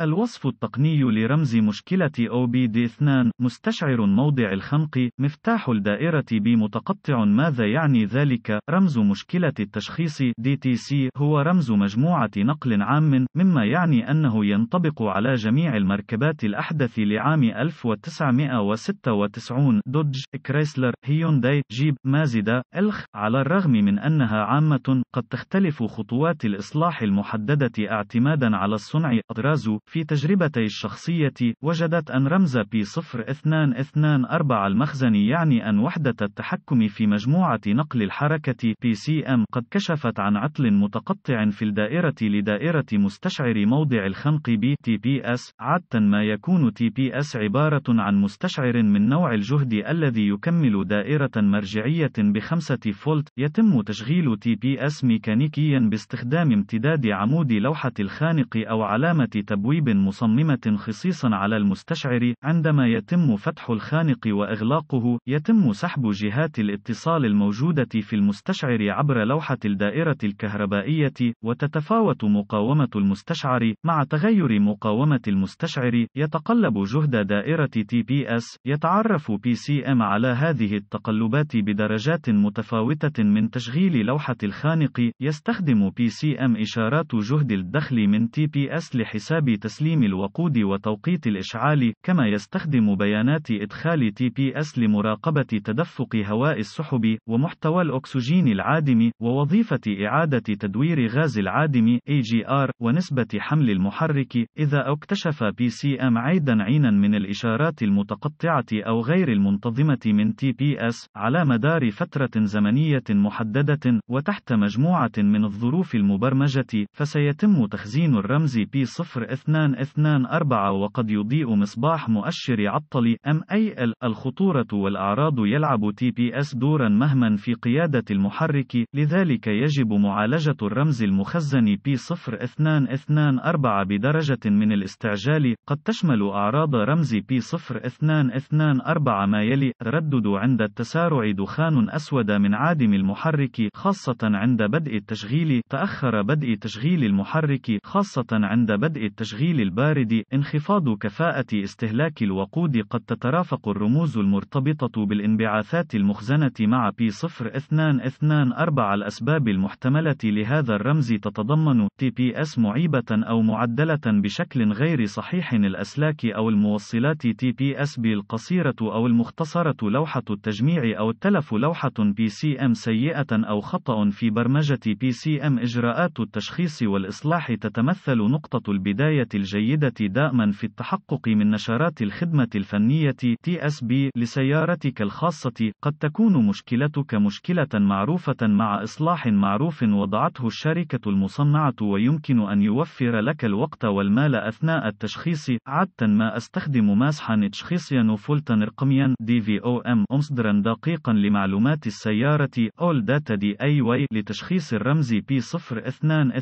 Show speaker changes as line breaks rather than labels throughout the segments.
الوصف التقني لرمز مشكلة OBD2 مستشعر موضع الخنق مفتاح الدائرة B متقطع ماذا يعني ذلك رمز مشكلة التشخيص DTC هو رمز مجموعة نقل عام مما يعني أنه ينطبق على جميع المركبات الأحدث لعام 1996 دوج كريسلر هيونداي جيب مازدا ألخ على الرغم من أنها عامة قد تختلف خطوات الإصلاح المحددة اعتمادا على الصنع أدرازو في تجربتي الشخصية، وجدت أن رمز p 0224 المخزني يعني أن وحدة التحكم في مجموعة نقل الحركة PCM قد كشفت عن عطل متقطع في الدائرة لدائرة مستشعر موضع الخنق B TPS، عادة ما يكون TPS عبارة عن مستشعر من نوع الجهد الذي يكمل دائرة مرجعية بخمسة فولت، يتم تشغيل TPS ميكانيكيا باستخدام امتداد عمود لوحة الخانق أو علامة تبويب بتعويب مصممة خصيصا على المستشعر عندما يتم فتح الخانق وإغلاقه يتم سحب جهات الاتصال الموجودة في المستشعر عبر لوحة الدائرة الكهربائية وتتفاوت مقاومة المستشعر مع تغير مقاومة المستشعر يتقلب جهد دائرة تي بي اس يتعرف بي سي ام على هذه التقلبات بدرجات متفاوتة من تشغيل لوحة الخانق يستخدم بي سي ام إشارات جهد الدخل من تي بي اس لحساب تسليم الوقود وتوقيت الإشعال، كما يستخدم بيانات إدخال TPS لمراقبة تدفق هواء السحب، ومحتوى الأكسجين العادم، ووظيفة إعادة تدوير غاز العادم AGR، ونسبة حمل المحرك، إذا اكتشف PCM عيدا عينا من الإشارات المتقطعة أو غير المنتظمة من TPS، على مدار فترة زمنية محددة، وتحت مجموعة من الظروف المبرمجة، فسيتم تخزين الرمز P0 اثنان اثنان أربعة وقد يضيء مصباح مؤشر عطل أم أي ال الخطورة والأعراض يلعب تي بي اس دورا مهما في قيادة المحرك لذلك يجب معالجة الرمز المخزن بي 0224 بدرجة من الاستعجال قد تشمل أعراض رمز بي 0224 ما يلي ردد عند التسارع دخان أسود من عادم المحرك خاصة عند بدء التشغيل تأخر بدء تشغيل المحرك خاصة عند بدء التشغيل الغسيل البارد انخفاض كفاءة استهلاك الوقود قد تترافق الرموز المرتبطة بالانبعاثات المخزنة مع P0224 الأسباب المحتملة لهذا الرمز تتضمن TPS معيبة أو معدلة بشكل غير صحيح الأسلاك أو الموصلات TPS بالقصيرة أو المختصرة لوحة التجميع أو التلف لوحة PCM سيئة أو خطأ في برمجة PCM إجراءات التشخيص والإصلاح تتمثل نقطة البداية الجيدة دائما في التحقق من نشرات الخدمة الفنية TSB لسيارتك الخاصة قد تكون مشكلتك مشكلة معروفة مع إصلاح معروف وضعته الشركة المصنعة ويمكن أن يوفر لك الوقت والمال أثناء التشخيص عادة ما أستخدم ماسحا تشخيصيا وفولتا رقميا DVOM مصدرا دقيقا لمعلومات السيارة All Data DIY لتشخيص الرمز P0224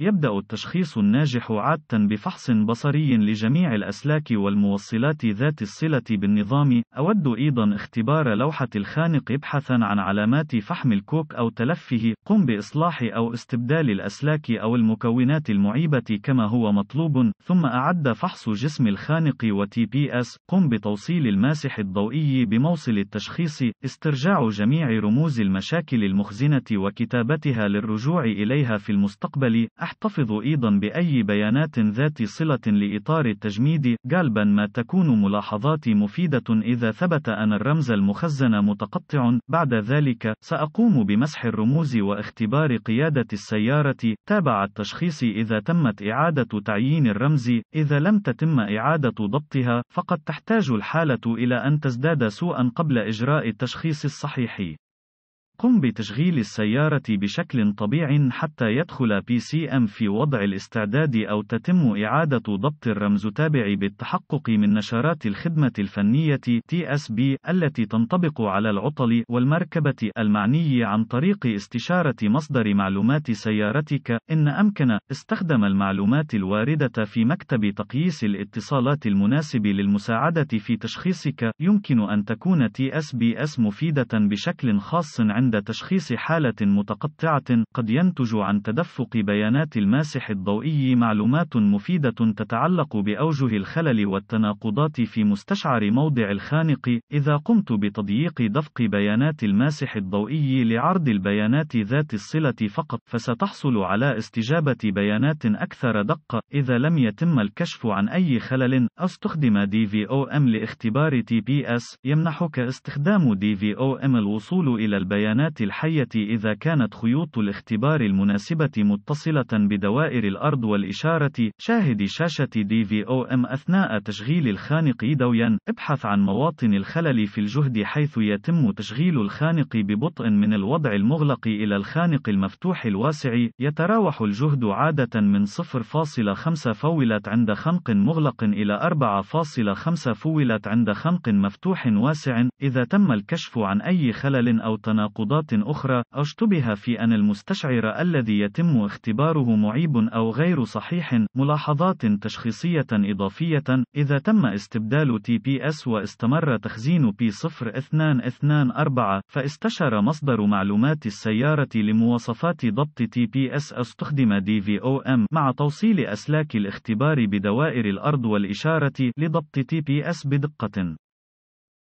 يبدأ التشخيص الناجح عادة حتى بفحص بصري لجميع الأسلاك والموصلات ذات الصلة بالنظام. أود أيضا اختبار لوحة الخانق ابحثا عن علامات فحم الكوك أو تلفه. قم بإصلاح أو استبدال الأسلاك أو المكونات المعيبة كما هو مطلوب. ثم أعد فحص جسم الخانق و TPS. قم بتوصيل الماسح الضوئي بموصل التشخيص. استرجاع جميع رموز المشاكل المخزنة وكتابتها للرجوع إليها في المستقبل. احتفظ أيضا بأي بيانات ملاحظات ذات صلة لإطار التجميد، غالبا ما تكون ملاحظاتي مفيدة إذا ثبت أن الرمز المخزن متقطع، بعد ذلك، سأقوم بمسح الرموز واختبار قيادة السيارة، تابع التشخيص إذا تمت إعادة تعيين الرمز، إذا لم تتم إعادة ضبطها، فقد تحتاج الحالة إلى أن تزداد سوءًا قبل إجراء التشخيص الصحيح. قم بتشغيل السيارة بشكل طبيعي حتى يدخل PCM في وضع الاستعداد أو تتم إعادة ضبط الرمز تابع بالتحقق من نشرات الخدمة الفنية TSB التي تنطبق على العطل والمركبة المعني عن طريق استشارة مصدر معلومات سيارتك إن أمكن استخدم المعلومات الواردة في مكتب تقييس الاتصالات المناسب للمساعدة في تشخيصك يمكن أن تكون TSBS مفيدة بشكل خاص عند عند تشخيص حالة متقطعة قد ينتج عن تدفق بيانات الماسح الضوئي معلومات مفيدة تتعلق بأوجه الخلل والتناقضات في مستشعر موضع الخانق. إذا قمت بتضييق دفق بيانات الماسح الضوئي لعرض البيانات ذات الصلة فقط، فستحصل على استجابة بيانات أكثر دقة. إذا لم يتم الكشف عن أي خلل، استخدم DVOM لاختبار TPS. يمنحك استخدام DVOM الوصول إلى البيانات الحيوانات الحية إذا كانت خيوط الاختبار المناسبة متصلة بدوائر الأرض والإشارة. شاهد شاشة DVOM أثناء تشغيل الخانق دويا. ابحث عن مواطن الخلل في الجهد حيث يتم تشغيل الخانق ببطء من الوضع المغلق إلى الخانق المفتوح الواسع. يتراوح الجهد عادة من 0.5 فولت عند خنق مغلق إلى 4.5 فولت عند خنق مفتوح واسع. إذا تم الكشف عن أي خلل أو تناقض مفاوضات أخرى، أشتبه في أن المستشعر الذي يتم اختباره معيب أو غير صحيح، ملاحظات تشخيصية إضافية، إذا تم استبدال TPS واستمر تخزين P0224، فاستشر مصدر معلومات السيارة لمواصفات ضبط TPS استخدم DVOM مع توصيل أسلاك الاختبار بدوائر الأرض والإشارة لضبط TPS بدقة.